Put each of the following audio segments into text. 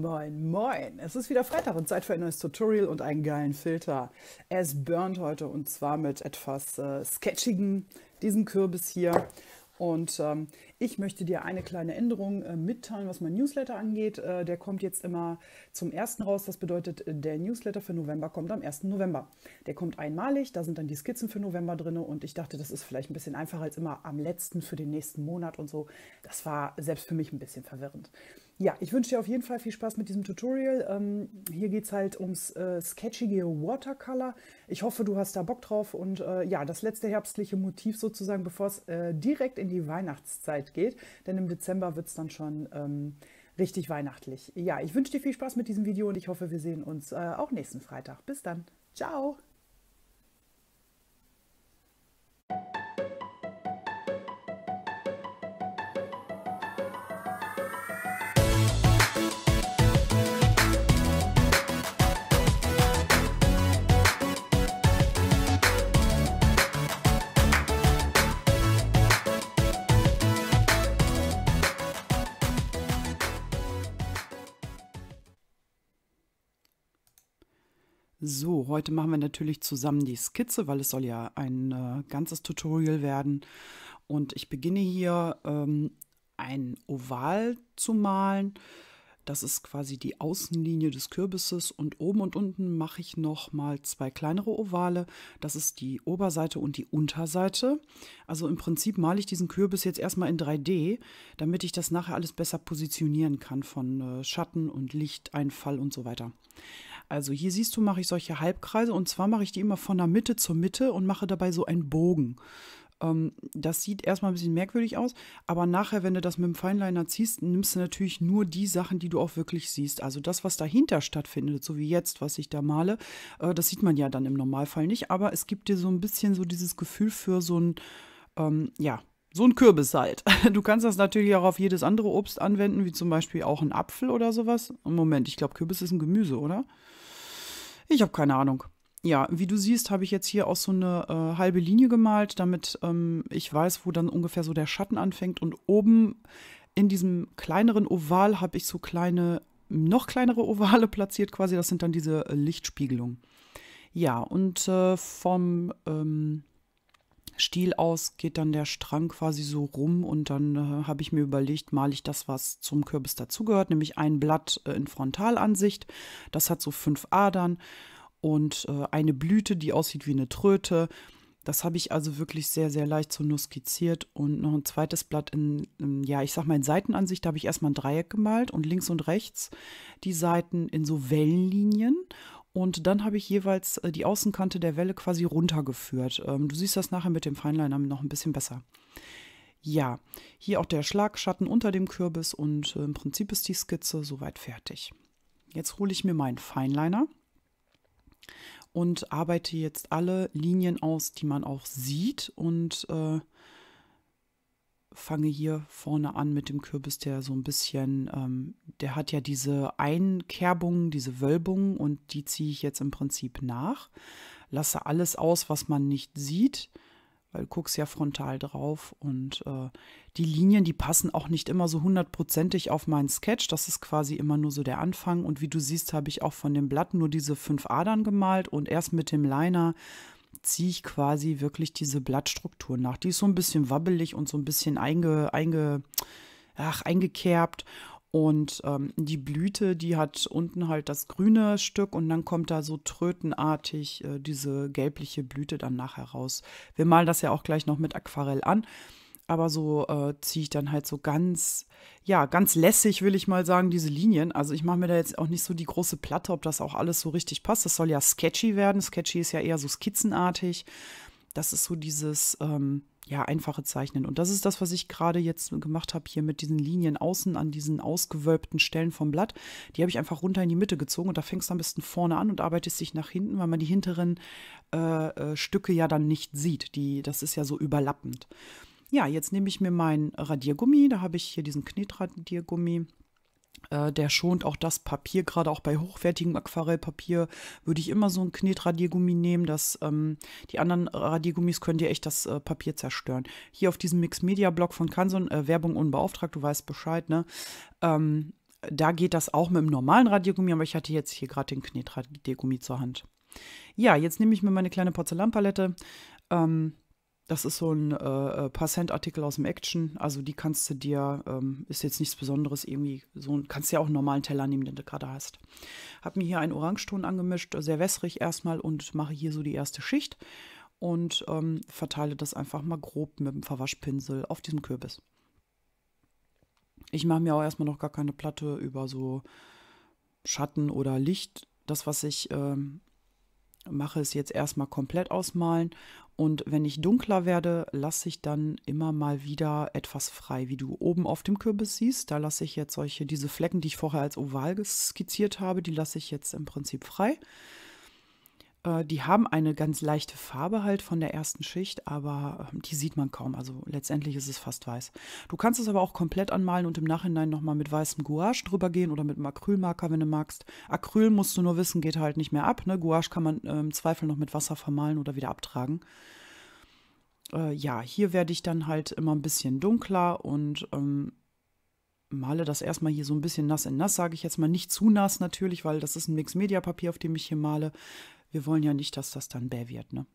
Moin, moin! Es ist wieder Freitag und Zeit für ein neues Tutorial und einen geilen Filter. Es burnt heute und zwar mit etwas äh, Sketchigen, diesem Kürbis hier. Und ähm, ich möchte dir eine kleine Änderung äh, mitteilen, was mein Newsletter angeht. Äh, der kommt jetzt immer zum 1. raus. Das bedeutet, äh, der Newsletter für November kommt am 1. November. Der kommt einmalig, da sind dann die Skizzen für November drin und ich dachte, das ist vielleicht ein bisschen einfacher als immer am letzten für den nächsten Monat und so. Das war selbst für mich ein bisschen verwirrend. Ja, ich wünsche dir auf jeden Fall viel Spaß mit diesem Tutorial. Ähm, hier geht es halt ums äh, sketchige Watercolor. Ich hoffe, du hast da Bock drauf und äh, ja, das letzte herbstliche Motiv sozusagen, bevor es äh, direkt in die Weihnachtszeit geht geht, denn im Dezember wird es dann schon ähm, richtig weihnachtlich. Ja, ich wünsche dir viel Spaß mit diesem Video und ich hoffe, wir sehen uns äh, auch nächsten Freitag. Bis dann. Ciao. So, heute machen wir natürlich zusammen die Skizze, weil es soll ja ein äh, ganzes Tutorial werden. Und ich beginne hier ähm, ein Oval zu malen. Das ist quasi die Außenlinie des Kürbisses und oben und unten mache ich noch mal zwei kleinere Ovale. Das ist die Oberseite und die Unterseite. Also im Prinzip male ich diesen Kürbis jetzt erstmal in 3D, damit ich das nachher alles besser positionieren kann von äh, Schatten und Lichteinfall und so weiter. Also hier siehst du, mache ich solche Halbkreise und zwar mache ich die immer von der Mitte zur Mitte und mache dabei so einen Bogen. Ähm, das sieht erstmal ein bisschen merkwürdig aus, aber nachher, wenn du das mit dem Feinliner ziehst, nimmst du natürlich nur die Sachen, die du auch wirklich siehst. Also das, was dahinter stattfindet, so wie jetzt, was ich da male, äh, das sieht man ja dann im Normalfall nicht, aber es gibt dir so ein bisschen so dieses Gefühl für so ein, ähm, ja, so ein Kürbis halt. Du kannst das natürlich auch auf jedes andere Obst anwenden, wie zum Beispiel auch einen Apfel oder sowas. Moment, ich glaube, Kürbis ist ein Gemüse, oder? Ich habe keine Ahnung. Ja, wie du siehst, habe ich jetzt hier auch so eine äh, halbe Linie gemalt, damit ähm, ich weiß, wo dann ungefähr so der Schatten anfängt. Und oben in diesem kleineren Oval habe ich so kleine, noch kleinere Ovale platziert quasi. Das sind dann diese äh, Lichtspiegelungen. Ja, und äh, vom... Ähm Stiel aus, geht dann der Strang quasi so rum und dann äh, habe ich mir überlegt, male ich das, was zum Kürbis dazugehört, nämlich ein Blatt äh, in Frontalansicht. Das hat so fünf Adern und äh, eine Blüte, die aussieht wie eine Tröte. Das habe ich also wirklich sehr, sehr leicht so nur skizziert und noch ein zweites Blatt in, in ja, ich sag mal in Seitenansicht, da habe ich erstmal ein Dreieck gemalt und links und rechts die Seiten in so Wellenlinien und dann habe ich jeweils äh, die Außenkante der Welle quasi runtergeführt. Ähm, du siehst das nachher mit dem Feinliner noch ein bisschen besser. Ja, hier auch der Schlagschatten unter dem Kürbis und äh, im Prinzip ist die Skizze soweit fertig. Jetzt hole ich mir meinen Feinliner und arbeite jetzt alle Linien aus, die man auch sieht und äh, fange hier vorne an mit dem Kürbis, der so ein bisschen, ähm, der hat ja diese Einkerbungen, diese Wölbungen und die ziehe ich jetzt im Prinzip nach. Lasse alles aus, was man nicht sieht, weil du guckst ja frontal drauf und äh, die Linien, die passen auch nicht immer so hundertprozentig auf meinen Sketch. Das ist quasi immer nur so der Anfang und wie du siehst, habe ich auch von dem Blatt nur diese fünf Adern gemalt und erst mit dem Liner ziehe ich quasi wirklich diese Blattstruktur nach. Die ist so ein bisschen wabbelig und so ein bisschen einge, einge, ach, eingekerbt. Und ähm, die Blüte, die hat unten halt das grüne Stück und dann kommt da so trötenartig äh, diese gelbliche Blüte dann nachher raus. Wir malen das ja auch gleich noch mit Aquarell an aber so äh, ziehe ich dann halt so ganz, ja, ganz lässig, will ich mal sagen, diese Linien. Also ich mache mir da jetzt auch nicht so die große Platte, ob das auch alles so richtig passt. Das soll ja sketchy werden. Sketchy ist ja eher so skizzenartig. Das ist so dieses, ähm, ja, einfache Zeichnen. Und das ist das, was ich gerade jetzt gemacht habe, hier mit diesen Linien außen an diesen ausgewölbten Stellen vom Blatt. Die habe ich einfach runter in die Mitte gezogen und da fängst du am besten vorne an und arbeitest dich nach hinten, weil man die hinteren äh, äh Stücke ja dann nicht sieht. Die, das ist ja so überlappend. Ja, jetzt nehme ich mir mein Radiergummi. Da habe ich hier diesen Knetradiergummi äh, der schont auch das Papier. Gerade auch bei hochwertigem Aquarellpapier würde ich immer so ein Knetradiergummi nehmen. Das, ähm, die anderen Radiergummis können dir echt das äh, Papier zerstören. Hier auf diesem Mix-Media-Blog von Kanson, äh, Werbung unbeauftragt, du weißt Bescheid, ne? Ähm, da geht das auch mit dem normalen Radiergummi, aber ich hatte jetzt hier gerade den Knetradiergummi zur Hand. Ja, jetzt nehme ich mir meine kleine Porzellanpalette. Ähm, das ist so ein äh, äh Passant-Artikel aus dem Action. Also die kannst du dir, ähm, ist jetzt nichts Besonderes irgendwie, so kannst du ja auch einen normalen Teller nehmen, den du gerade hast. Hab mir hier einen Orangeton angemischt, sehr wässrig erstmal und mache hier so die erste Schicht und ähm, verteile das einfach mal grob mit dem Verwaschpinsel auf diesem Kürbis. Ich mache mir auch erstmal noch gar keine Platte über so Schatten oder Licht. Das, was ich ähm, mache, ist jetzt erstmal komplett ausmalen und wenn ich dunkler werde, lasse ich dann immer mal wieder etwas frei, wie du oben auf dem Kürbis siehst. Da lasse ich jetzt solche, diese Flecken, die ich vorher als oval skizziert habe, die lasse ich jetzt im Prinzip frei. Äh, die haben eine ganz leichte Farbe halt von der ersten Schicht, aber ähm, die sieht man kaum. Also letztendlich ist es fast weiß. Du kannst es aber auch komplett anmalen und im Nachhinein nochmal mit weißem Gouache drüber gehen oder mit einem Acrylmarker, wenn du magst. Acryl musst du nur wissen, geht halt nicht mehr ab. Ne? Gouache kann man äh, im Zweifel noch mit Wasser vermalen oder wieder abtragen äh, ja, hier werde ich dann halt immer ein bisschen dunkler und ähm, male das erstmal hier so ein bisschen nass in nass, sage ich jetzt mal. Nicht zu nass natürlich, weil das ist ein mixed media papier auf dem ich hier male wir wollen ja nicht, dass das dann bäh wird. Ne?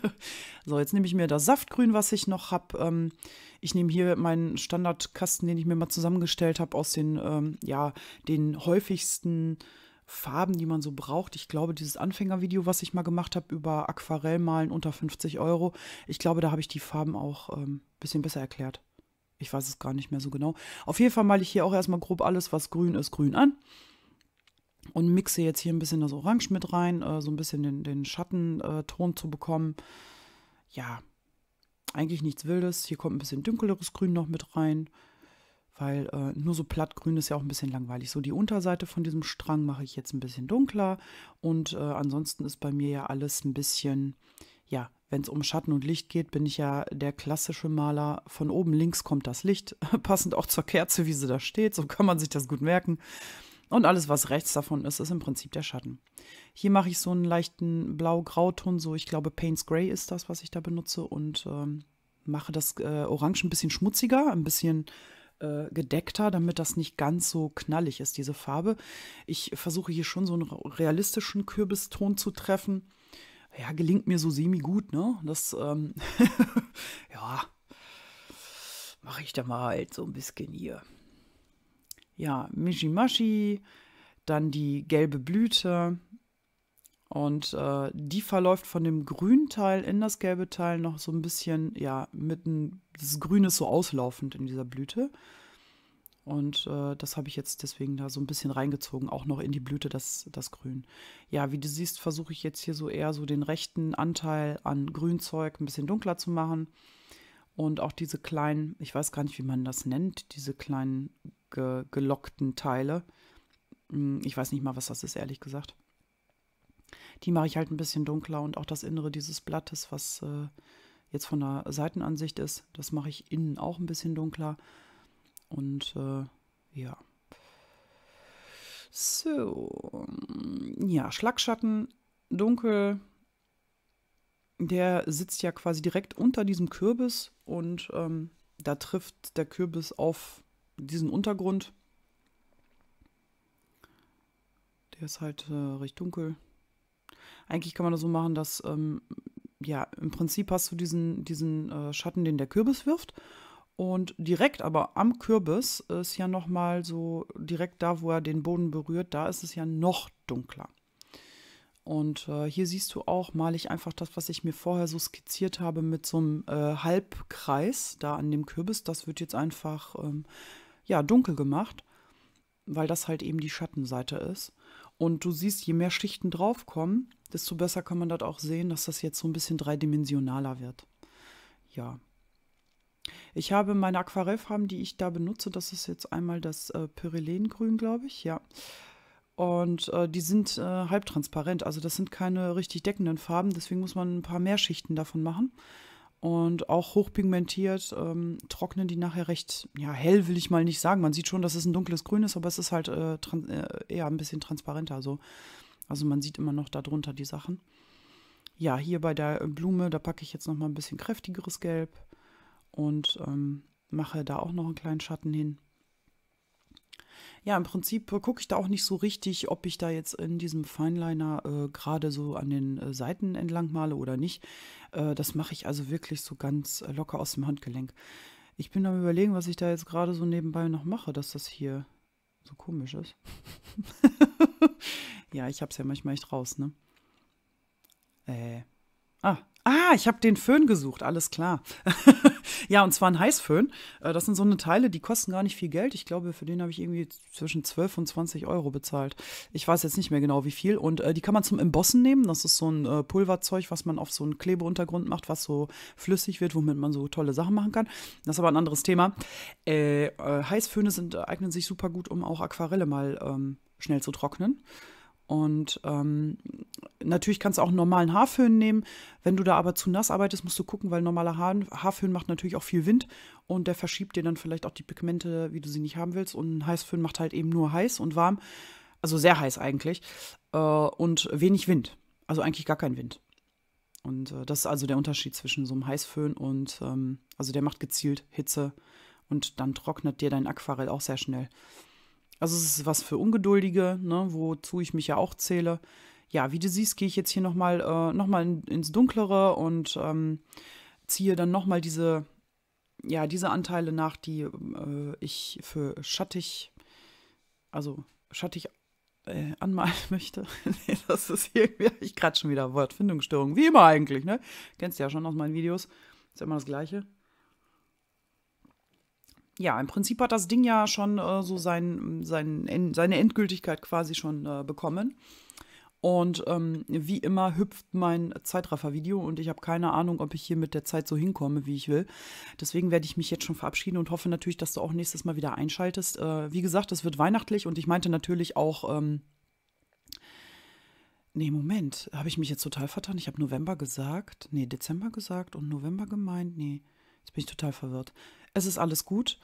so, jetzt nehme ich mir das Saftgrün, was ich noch habe. Ähm, ich nehme hier meinen Standardkasten, den ich mir mal zusammengestellt habe, aus den, ähm, ja, den häufigsten Farben, die man so braucht. Ich glaube, dieses Anfängervideo, was ich mal gemacht habe über Aquarellmalen unter 50 Euro, ich glaube, da habe ich die Farben auch ein ähm, bisschen besser erklärt. Ich weiß es gar nicht mehr so genau. Auf jeden Fall male ich hier auch erstmal grob alles, was grün ist, grün an und mixe jetzt hier ein bisschen das Orange mit rein, äh, so ein bisschen den, den Schattenton äh, zu bekommen. Ja, eigentlich nichts Wildes. Hier kommt ein bisschen dünkleres Grün noch mit rein, weil äh, nur so plattgrün ist ja auch ein bisschen langweilig. So die Unterseite von diesem Strang mache ich jetzt ein bisschen dunkler und äh, ansonsten ist bei mir ja alles ein bisschen, ja, wenn es um Schatten und Licht geht, bin ich ja der klassische Maler. Von oben links kommt das Licht, passend auch zur Kerze, wie sie da steht. So kann man sich das gut merken. Und alles, was rechts davon ist, ist im Prinzip der Schatten. Hier mache ich so einen leichten Blau-Grauton, so ich glaube Paints Gray ist das, was ich da benutze und ähm, mache das äh, Orange ein bisschen schmutziger, ein bisschen äh, gedeckter, damit das nicht ganz so knallig ist, diese Farbe. Ich versuche hier schon so einen realistischen Kürbiston zu treffen. Ja, gelingt mir so semi-gut, ne? Das, ähm, ja, mache ich da mal halt so ein bisschen hier ja, Mishimashi, dann die gelbe Blüte. Und äh, die verläuft von dem grünen Teil in das gelbe Teil noch so ein bisschen, ja, mitten, das Grün ist so auslaufend in dieser Blüte. Und äh, das habe ich jetzt deswegen da so ein bisschen reingezogen, auch noch in die Blüte, das, das Grün. Ja, wie du siehst, versuche ich jetzt hier so eher so den rechten Anteil an Grünzeug ein bisschen dunkler zu machen. Und auch diese kleinen, ich weiß gar nicht, wie man das nennt, diese kleinen ge gelockten Teile. Hm, ich weiß nicht mal, was das ist, ehrlich gesagt. Die mache ich halt ein bisschen dunkler und auch das Innere dieses Blattes, was äh, jetzt von der Seitenansicht ist, das mache ich innen auch ein bisschen dunkler. Und äh, ja. So. Hm, ja, Schlagschatten, dunkel. Der sitzt ja quasi direkt unter diesem Kürbis und ähm, da trifft der Kürbis auf diesen Untergrund. Der ist halt äh, recht dunkel. Eigentlich kann man das so machen, dass, ähm, ja, im Prinzip hast du diesen, diesen äh, Schatten, den der Kürbis wirft. Und direkt aber am Kürbis ist ja nochmal so, direkt da, wo er den Boden berührt, da ist es ja noch dunkler. Und äh, hier siehst du auch, male ich einfach das, was ich mir vorher so skizziert habe mit so einem äh, Halbkreis da an dem Kürbis. Das wird jetzt einfach ähm, ja, dunkel gemacht, weil das halt eben die Schattenseite ist. Und du siehst, je mehr Schichten draufkommen, desto besser kann man das auch sehen, dass das jetzt so ein bisschen dreidimensionaler wird. Ja. Ich habe meine Aquarellfarben, die ich da benutze, das ist jetzt einmal das äh, Pyrelengrün, glaube ich, ja. Und äh, die sind äh, halbtransparent, also das sind keine richtig deckenden Farben, deswegen muss man ein paar mehr Schichten davon machen und auch hochpigmentiert, ähm, trocknen die nachher recht, ja, hell will ich mal nicht sagen. Man sieht schon, dass es ein dunkles Grün ist, aber es ist halt äh, äh, eher ein bisschen transparenter. So. Also man sieht immer noch darunter die Sachen. Ja, hier bei der Blume, da packe ich jetzt nochmal ein bisschen kräftigeres Gelb und ähm, mache da auch noch einen kleinen Schatten hin ja, im Prinzip äh, gucke ich da auch nicht so richtig, ob ich da jetzt in diesem Fineliner äh, gerade so an den äh, Seiten entlang male oder nicht. Äh, das mache ich also wirklich so ganz äh, locker aus dem Handgelenk. Ich bin am überlegen, was ich da jetzt gerade so nebenbei noch mache, dass das hier so komisch ist. ja, ich habe es ja manchmal echt raus, ne? Äh. Ah, ah, ich habe den Föhn gesucht, alles klar. Ja, und zwar ein Heißföhn. Äh, das sind so eine Teile, die kosten gar nicht viel Geld. Ich glaube, für den habe ich irgendwie zwischen 12 und 20 Euro bezahlt. Ich weiß jetzt nicht mehr genau, wie viel. Und äh, die kann man zum Embossen nehmen. Das ist so ein äh, Pulverzeug, was man auf so einen Klebeuntergrund macht, was so flüssig wird, womit man so tolle Sachen machen kann. Das ist aber ein anderes Thema. Äh, äh Heißföhne sind, eignen sich super gut, um auch Aquarelle mal ähm, schnell zu trocknen. Und ähm, natürlich kannst du auch einen normalen Haarföhn nehmen. Wenn du da aber zu nass arbeitest, musst du gucken, weil normaler Haar Haarföhn macht natürlich auch viel Wind und der verschiebt dir dann vielleicht auch die Pigmente, wie du sie nicht haben willst. Und ein Heißföhn macht halt eben nur heiß und warm, also sehr heiß eigentlich, äh, und wenig Wind. Also eigentlich gar kein Wind. Und äh, das ist also der Unterschied zwischen so einem Heißföhn und, ähm, also der macht gezielt Hitze und dann trocknet dir dein Aquarell auch sehr schnell. Also es ist was für Ungeduldige, ne, wozu ich mich ja auch zähle. Ja, wie du siehst, gehe ich jetzt hier nochmal äh, noch in, ins Dunklere und ähm, ziehe dann nochmal diese, ja, diese Anteile nach, die äh, ich für schattig, also schattig äh, anmalen möchte. nee, das ist irgendwie, ich kratze schon wieder Wortfindungsstörung, wie immer eigentlich, ne? Kennst du ja schon aus meinen Videos. Ist immer das Gleiche ja, im Prinzip hat das Ding ja schon äh, so sein, sein, seine Endgültigkeit quasi schon äh, bekommen. Und ähm, wie immer hüpft mein Zeitraffer-Video und ich habe keine Ahnung, ob ich hier mit der Zeit so hinkomme, wie ich will. Deswegen werde ich mich jetzt schon verabschieden und hoffe natürlich, dass du auch nächstes Mal wieder einschaltest. Äh, wie gesagt, es wird weihnachtlich und ich meinte natürlich auch. Ähm Nee, Moment, habe ich mich jetzt total vertan? Ich habe November gesagt, nee, Dezember gesagt und November gemeint, nee, jetzt bin ich total verwirrt. Es ist alles gut.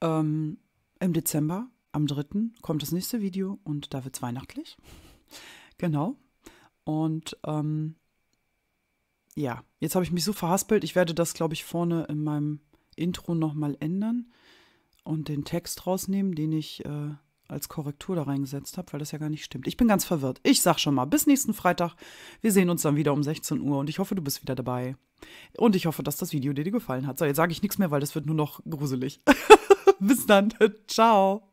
Ähm, Im Dezember, am 3. kommt das nächste Video und da wird es weihnachtlich. Genau. Und ähm, ja, jetzt habe ich mich so verhaspelt. Ich werde das, glaube ich, vorne in meinem Intro nochmal ändern und den Text rausnehmen, den ich äh, als Korrektur da reingesetzt habe, weil das ja gar nicht stimmt. Ich bin ganz verwirrt. Ich sag schon mal, bis nächsten Freitag. Wir sehen uns dann wieder um 16 Uhr und ich hoffe, du bist wieder dabei. Und ich hoffe, dass das Video dir gefallen hat. So, jetzt sage ich nichts mehr, weil das wird nur noch gruselig. Bis dann. Ciao.